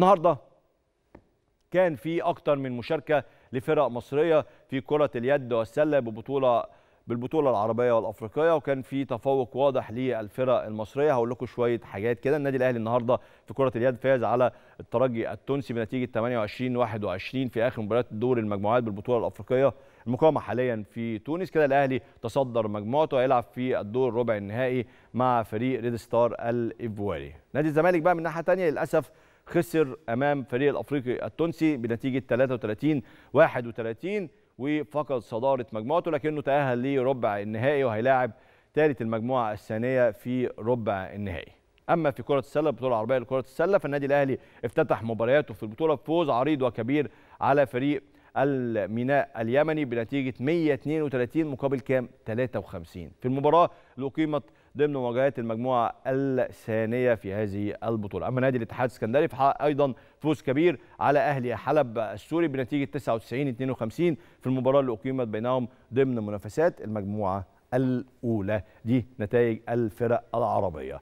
النهارده كان في اكتر من مشاركه لفرق مصريه في كره اليد والسله ببطوله بالبطوله العربيه والافريقيه وكان في تفوق واضح للفرق المصريه هقول لكم شويه حاجات كده النادي الاهلي النهارده في كره اليد فاز على الترجي التونسي بنتيجه 28 21 في اخر مباريات دور المجموعات بالبطوله الافريقيه المقامه حاليا في تونس كده الاهلي تصدر مجموعته هيلعب في الدور الربع النهائي مع فريق ريد ستار الايفواري نادي الزمالك بقى من ناحيه ثانيه للاسف خسر امام فريق الافريقي التونسي بنتيجه 33 31 وفقد صداره مجموعته لكنه تاهل لربع النهائي وهيلاعب ثالث المجموعه الثانيه في ربع النهائي. اما في كره السله البطوله العربيه لكره السله فالنادي الاهلي افتتح مبارياته في البطوله بفوز عريض وكبير على فريق الميناء اليمني بنتيجه 132 مقابل كام 53 في المباراه اللي اقيمت ضمن مواجهات المجموعه الثانيه في هذه البطوله اما نادي الاتحاد السكندري فحقق ايضا فوز كبير على اهلي حلب السوري بنتيجه 99 52 في المباراه اللي اقيمت بينهم ضمن منافسات المجموعه الاولى دي نتائج الفرق العربيه